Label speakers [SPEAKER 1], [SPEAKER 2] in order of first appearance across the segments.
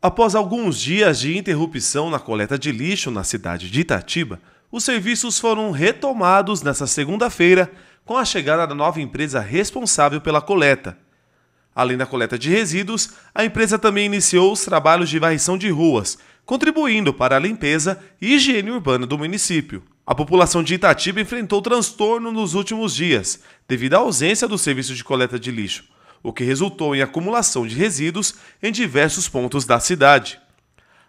[SPEAKER 1] Após alguns dias de interrupção na coleta de lixo na cidade de Itatiba, os serviços foram retomados nesta segunda-feira com a chegada da nova empresa responsável pela coleta. Além da coleta de resíduos, a empresa também iniciou os trabalhos de varrição de ruas, contribuindo para a limpeza e higiene urbana do município. A população de Itatiba enfrentou transtorno nos últimos dias, devido à ausência do serviço de coleta de lixo o que resultou em acumulação de resíduos em diversos pontos da cidade.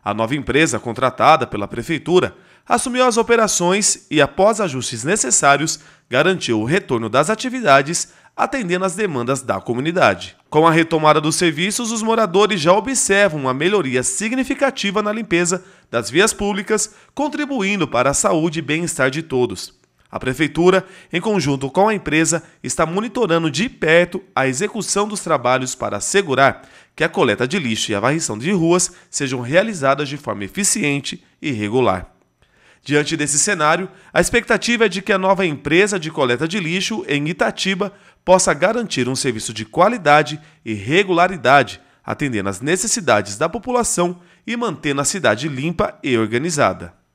[SPEAKER 1] A nova empresa contratada pela prefeitura assumiu as operações e, após ajustes necessários, garantiu o retorno das atividades, atendendo às demandas da comunidade. Com a retomada dos serviços, os moradores já observam uma melhoria significativa na limpeza das vias públicas, contribuindo para a saúde e bem-estar de todos. A Prefeitura, em conjunto com a empresa, está monitorando de perto a execução dos trabalhos para assegurar que a coleta de lixo e a varrição de ruas sejam realizadas de forma eficiente e regular. Diante desse cenário, a expectativa é de que a nova empresa de coleta de lixo em Itatiba possa garantir um serviço de qualidade e regularidade, atendendo às necessidades da população e mantendo a cidade limpa e organizada.